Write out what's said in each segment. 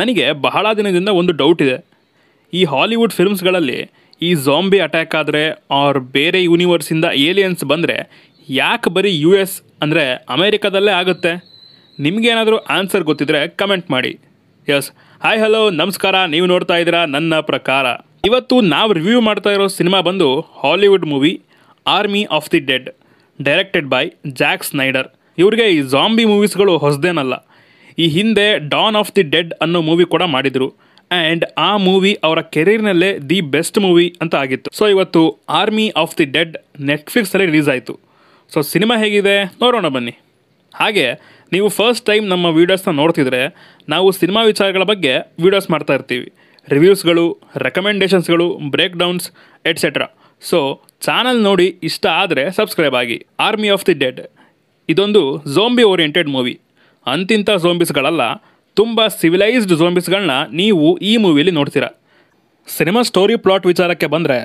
ನನಗೆ ಬಹಳ ದಿನದಿಂದ ಒಂದು ಡೌಟ್ ಇದೆ ಈ ಹಾಲಿವುಡ್ ಫಿಲ್ಮ್ಸ್ಗಳಲ್ಲಿ ಈ ಜಾಂಬಿ ಅಟ್ಯಾಕ್ ಆದರೆ ಆರ್ ಬೇರೆ ಯೂನಿವರ್ಸಿಂದ ಏಲಿಯನ್ಸ್ ಬಂದರೆ ಯಾಕೆ ಬರೀ ಯು ಎಸ್ ಅಂದರೆ ಅಮೇರಿಕಾದಲ್ಲೇ ಆಗುತ್ತೆ ನಿಮಗೇನಾದರೂ ಆನ್ಸರ್ ಗೊತ್ತಿದ್ರೆ ಕಮೆಂಟ್ ಮಾಡಿ ಎಸ್ ಹಾಯ್ ಹಲೋ ನಮಸ್ಕಾರ ನೀವು ನೋಡ್ತಾ ಇದ್ದೀರಾ ನನ್ನ ಪ್ರಕಾರ ಇವತ್ತು ನಾವು ರಿವ್ಯೂ ಮಾಡ್ತಾ ಇರೋ ಸಿನಿಮಾ ಬಂದು Hollywood movie army of the dead directed by Jack Snyder ಇವರಿಗೆ ಈ ಜಾಂಬಿ ಮೂವೀಸ್ಗಳು ಹೊಸದೇನಲ್ಲ ಈ ಹಿಂದೆ ಡಾನ್ ಆಫ್ ದಿ ಡೆಡ್ ಅನ್ನೋ ಮೂವಿ ಕೂಡ ಮಾಡಿದರು ಆ್ಯಂಡ್ ಆ ಮೂವಿ ಅವರ ಕೆರಿಯರ್ನಲ್ಲೇ ದಿ ಬೆಸ್ಟ್ ಮೂವಿ ಅಂತ ಆಗಿತ್ತು ಸೊ ಇವತ್ತು ಆರ್ಮಿ ಆಫ್ ದಿ ಡೆಡ್ ನೆಟ್ಫ್ಲಿಕ್ಸಲ್ಲಿ ರಿಲೀಸ್ ಆಯಿತು ಸೊ ಸಿನಿಮಾ ಹೇಗಿದೆ ನೋಡೋಣ ಬನ್ನಿ ಹಾಗೆ ನೀವು ಫಸ್ಟ್ ಟೈಮ್ ನಮ್ಮ ವೀಡಿಯೋಸ್ನ ನೋಡ್ತಿದ್ರೆ ನಾವು ಸಿನಿಮಾ ವಿಚಾರಗಳ ಬಗ್ಗೆ ವೀಡಿಯೋಸ್ ಮಾಡ್ತಾ ಇರ್ತೀವಿ ರಿವ್ಯೂಸ್ಗಳು ರೆಕಮೆಂಡೇಶನ್ಸ್ಗಳು breakdowns etcetera so channel ನೋಡಿ ಇಷ್ಟ ಆದರೆ ಸಬ್ಸ್ಕ್ರೈಬ್ ಆಗಿ ಆರ್ಮಿ ಆಫ್ ದಿ ಡೆಡ್ ಇದೊಂದು ಝೋಂಬಿ ಓರಿಯೆಂಟೆಡ್ ಮೂವಿ ಅಂತಿಂಥ ಝೋಂಬಿಸ್ಗಳಲ್ಲ ತುಂಬ ಸಿವಿಲೈಸ್ಡ್ ಝೋಂಬಿಸ್ಗಳನ್ನ ನೀವು ಈ ಮೂವಿಯಲ್ಲಿ ನೋಡ್ತೀರ ಸಿನಿಮಾ ಸ್ಟೋರಿ ಪ್ಲಾಟ್ ವಿಚಾರಕ್ಕೆ ಬಂದರೆ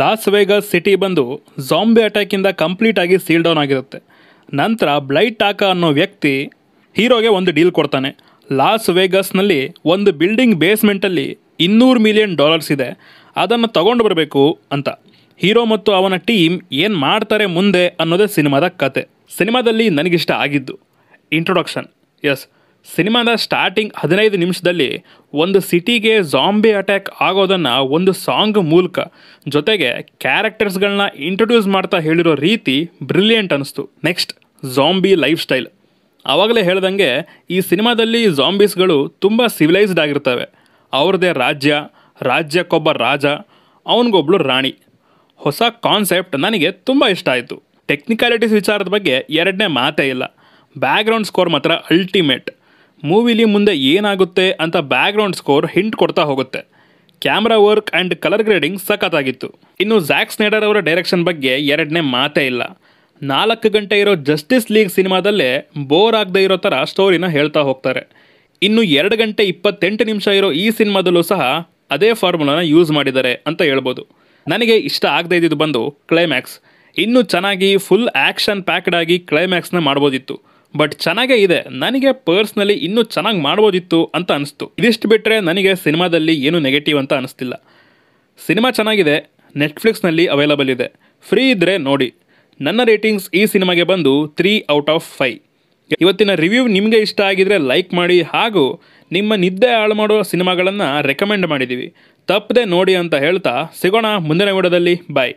ಲಾಸ್ ವೇಗಸ್ ಸಿಟಿ ಬಂದು ಜಾಂಬಿ ಅಟ್ಯಾಕಿಂದ ಕಂಪ್ಲೀಟಾಗಿ ಸೀಲ್ ಡೌನ್ ಆಗಿರುತ್ತೆ ನಂತರ ಬ್ಲೈಟ್ ಟಾಕ ಅನ್ನೋ ವ್ಯಕ್ತಿ ಹೀರೋಗೆ ಒಂದು ಡೀಲ್ ಕೊಡ್ತಾನೆ ಲಾಸ್ ವೇಗಸ್ನಲ್ಲಿ ಒಂದು ಬಿಲ್ಡಿಂಗ್ ಬೇಸ್ಮೆಂಟಲ್ಲಿ ಇನ್ನೂರು ಮಿಲಿಯನ್ ಡಾಲರ್ಸ್ ಇದೆ ಅದನ್ನು ತಗೊಂಡು ಬರಬೇಕು ಅಂತ ಹೀರೋ ಮತ್ತು ಅವನ ಟೀಮ್ ಏನು ಮಾಡ್ತಾರೆ ಮುಂದೆ ಅನ್ನೋದೇ ಸಿನಿಮಾದ ಕತೆ ಸಿನಿಮಾದಲ್ಲಿ ನನಗಿಷ್ಟ ಆಗಿದ್ದು ಇಂಟ್ರೊಡಕ್ಷನ್ ಎಸ್ ಸಿನಿಮಾದ ಸ್ಟಾರ್ಟಿಂಗ್ ಹದಿನೈದು ನಿಮಿಷದಲ್ಲಿ ಒಂದು ಸಿಟಿಗೆ ಜಾಂಬಿ ಅಟ್ಯಾಕ್ ಆಗೋದನ್ನು ಒಂದು ಸಾಂಗ್ ಮೂಲಕ ಜೊತೆಗೆ ಕ್ಯಾರೆಕ್ಟರ್ಸ್ಗಳನ್ನ ಇಂಟ್ರೊಡ್ಯೂಸ್ ಮಾಡ್ತಾ ಹೇಳಿರೋ ರೀತಿ ಬ್ರಿಲಿಯಂಟ್ ಅನ್ನಿಸ್ತು ನೆಕ್ಸ್ಟ್ ಜಾಂಬಿ ಲೈಫ್ ಸ್ಟೈಲ್ ಆವಾಗಲೇ ಹೇಳ್ದಂಗೆ ಈ ಸಿನಿಮಾದಲ್ಲಿ ಜಾಂಬೀಸ್ಗಳು ತುಂಬ ಸಿವಿಲೈಸ್ಡ್ ಆಗಿರ್ತವೆ ಅವ್ರದ್ದೇ ರಾಜ್ಯ ರಾಜ್ಯಕ್ಕೊಬ್ಬ ರಾಜ ಅವನಿಗೊಬ್ಳು ರಾಣಿ ಹೊಸ ಕಾನ್ಸೆಪ್ಟ್ ನನಗೆ ತುಂಬ ಇಷ್ಟ ಆಯಿತು ಟೆಕ್ನಿಕಾಲಿಟೀಸ್ ವಿಚಾರದ ಬಗ್ಗೆ ಎರಡನೇ ಮಾತೇ ಇಲ್ಲ ಬ್ಯಾಕ್ಗ್ರೌಂಡ್ ಸ್ಕೋರ್ ಮಾತ್ರ ಅಲ್ಟಿಮೇಟ್ ಮೂವಿಲಿ ಮುಂದೆ ಏನಾಗುತ್ತೆ ಅಂತ ಬ್ಯಾಕ್ಗ್ರೌಂಡ್ ಸ್ಕೋರ್ ಹಿಂಟ್ ಕೊಡ್ತಾ ಹೋಗುತ್ತೆ camera work and colour grading ಸಖತ್ತಾಗಿತ್ತು ಇನ್ನು ಜ್ಯಾಕ್ ಸ್ನೇಡರ್ ಅವರ ಡೈರೆಕ್ಷನ್ ಬಗ್ಗೆ ಎರಡನೇ ಮಾತೇ ಇಲ್ಲ ನಾಲ್ಕು ಗಂಟೆ ಇರೋ ಜಸ್ಟಿಸ್ ಲೀಗ್ ಸಿನಿಮಾದಲ್ಲೇ ಬೋರ್ ಆಗದೆ ಇರೋ ಥರ ಸ್ಟೋರಿನ ಹೇಳ್ತಾ ಹೋಗ್ತಾರೆ ಇನ್ನು ಎರಡು ಗಂಟೆ ಇಪ್ಪತ್ತೆಂಟು ನಿಮಿಷ ಇರೋ ಈ ಸಿನಿಮಾದಲ್ಲೂ ಸಹ ಅದೇ ಫಾರ್ಮುಲಾನ ಯೂಸ್ ಮಾಡಿದ್ದಾರೆ ಅಂತ ಹೇಳ್ಬೋದು ನನಗೆ ಇಷ್ಟ ಆಗದೆ ಇದ್ದಿದ್ದು ಬಂದು ಕ್ಲೈಮ್ಯಾಕ್ಸ್ ಇನ್ನೂ ಚೆನ್ನಾಗಿ ಫುಲ್ ಆ್ಯಕ್ಷನ್ ಪ್ಯಾಕ್ಡ್ ಆಗಿ ಕ್ಲೈಮ್ಯಾಕ್ಸ್ನ ಮಾಡ್ಬೋದಿತ್ತು ಬಟ್ ಚೆನ್ನಾಗೇ ಇದೆ ನನಗೆ ಪರ್ಸ್ನಲ್ಲಿ ಇನ್ನೂ ಚೆನ್ನಾಗಿ ಮಾಡ್ಬೋದಿತ್ತು ಅಂತ ಅನಿಸ್ತು ಇದಿಷ್ಟು ಬಿಟ್ಟರೆ ನನಗೆ ಸಿನಿಮಾದಲ್ಲಿ ಏನು ನೆಗೆಟಿವ್ ಅಂತ ಅನಿಸ್ತಿಲ್ಲ ಸಿನಿಮಾ ಚೆನ್ನಾಗಿದೆ ನೆಟ್ಫ್ಲಿಕ್ಸ್ನಲ್ಲಿ ಅವೈಲಬಲ್ ಇದೆ ಫ್ರೀ ಇದ್ದರೆ ನೋಡಿ ನನ್ನ ರೇಟಿಂಗ್ಸ್ ಈ ಸಿನಿಮಾಗೆ ಬಂದು ತ್ರೀ ಔಟ್ ಆಫ್ ಫೈ ಇವತ್ತಿನ ರಿವ್ಯೂ ನಿಮಗೆ ಇಷ್ಟ ಆಗಿದರೆ ಲೈಕ್ ಮಾಡಿ ಹಾಗೂ ನಿಮ್ಮ ನಿದ್ದೆ ಹಾಳು ಮಾಡೋ ಸಿನಿಮಾಗಳನ್ನು ರೆಕಮೆಂಡ್ ಮಾಡಿದ್ದೀವಿ ತಪ್ಪದೆ ನೋಡಿ ಅಂತ ಹೇಳ್ತಾ ಸಿಗೋಣ ಮುಂದಿನ ವಿಡಿಯೋದಲ್ಲಿ ಬಾಯ್